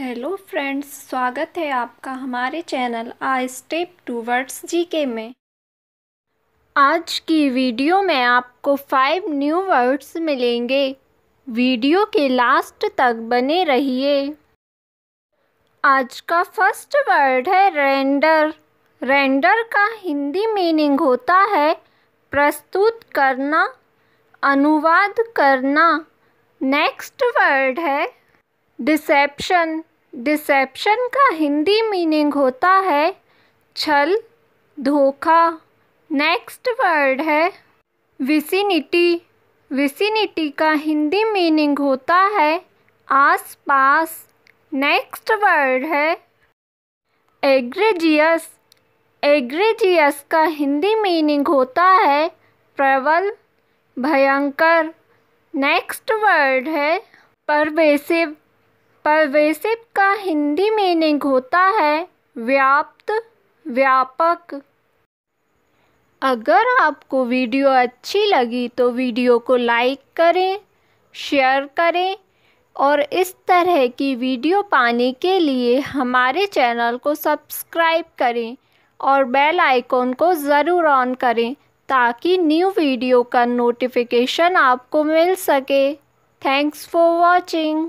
hello friends स्वागत है आपका हमारे channel a step towards GK में आज की वीडियो में आपको फाइव न्यू वर्ड्स मिलेंगे वीडियो के लास्ट तक बने रहिए आज का फर्स्ट वर्ड है रेंडर रेंडर का हिंदी मीनिंग होता है प्रस्तुत करना अनुवाद करना नेक्स्ट वर्ड है डिसेप्शन डिसेप्शन का हिंदी मीनिंग होता है छल धोखा नेक्स्ट वर्ड है विसिनिटी विसिनिटी का हिंदी मीनिंग होता है आस पास नेक्स्ट वर्ड है एग्रेजियस एग्रेजियस का हिंदी मीनिंग होता है प्रबल भयंकर नेक्स्ट वर्ड है परवेसिव परवेसिव का हिंदी मीनिंग होता है व्याप्त व्यापक अगर आपको वीडियो अच्छी लगी तो वीडियो को लाइक करें शेयर करें और इस तरह की वीडियो पाने के लिए हमारे चैनल को सब्सक्राइब करें और बेल आइकॉन को ज़रूर ऑन करें ताकि न्यू वीडियो का नोटिफिकेशन आपको मिल सके थैंक्स फॉर वॉचिंग